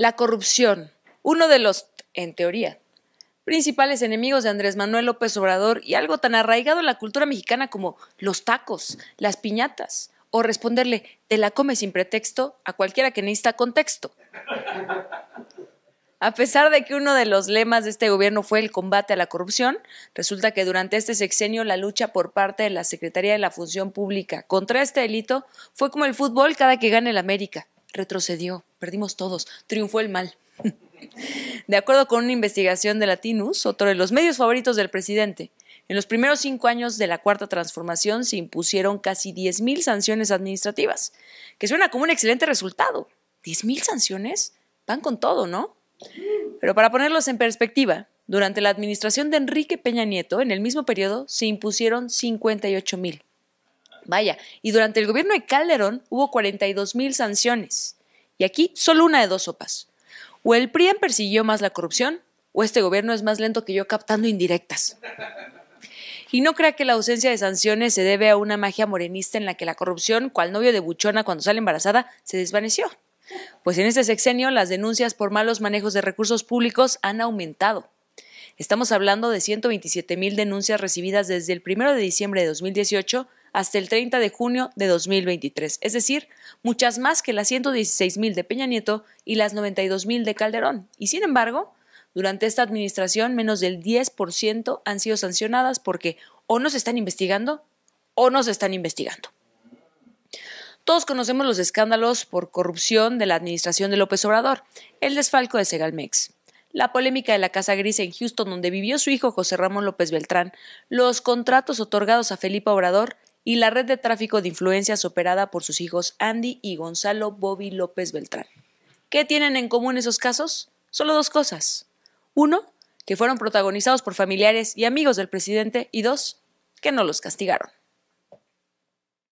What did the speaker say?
La corrupción, uno de los, en teoría, principales enemigos de Andrés Manuel López Obrador y algo tan arraigado en la cultura mexicana como los tacos, las piñatas, o responderle, te la comes sin pretexto a cualquiera que necesita contexto. A pesar de que uno de los lemas de este gobierno fue el combate a la corrupción, resulta que durante este sexenio la lucha por parte de la Secretaría de la Función Pública contra este delito fue como el fútbol cada que gane el América retrocedió, perdimos todos, triunfó el mal. De acuerdo con una investigación de Latinus, otro de los medios favoritos del presidente, en los primeros cinco años de la Cuarta Transformación se impusieron casi 10.000 sanciones administrativas, que suena como un excelente resultado. ¿10.000 sanciones? Van con todo, ¿no? Pero para ponerlos en perspectiva, durante la administración de Enrique Peña Nieto, en el mismo periodo, se impusieron 58.000. Vaya, y durante el gobierno de Calderón hubo 42 mil sanciones. Y aquí solo una de dos sopas. O el PRI persiguió más la corrupción, o este gobierno es más lento que yo captando indirectas. Y no crea que la ausencia de sanciones se debe a una magia morenista en la que la corrupción, cual novio de Buchona cuando sale embarazada, se desvaneció. Pues en este sexenio las denuncias por malos manejos de recursos públicos han aumentado. Estamos hablando de 127 mil denuncias recibidas desde el 1 de diciembre de 2018 hasta el 30 de junio de 2023, es decir, muchas más que las 116.000 de Peña Nieto y las 92.000 de Calderón. Y sin embargo, durante esta administración, menos del 10% han sido sancionadas porque o no se están investigando o no se están investigando. Todos conocemos los escándalos por corrupción de la administración de López Obrador, el desfalco de Segalmex, la polémica de la Casa Gris en Houston donde vivió su hijo José Ramón López Beltrán, los contratos otorgados a Felipe Obrador y la red de tráfico de influencias operada por sus hijos Andy y Gonzalo Bobby López Beltrán. ¿Qué tienen en común esos casos? Solo dos cosas. Uno, que fueron protagonizados por familiares y amigos del presidente y dos, que no los castigaron.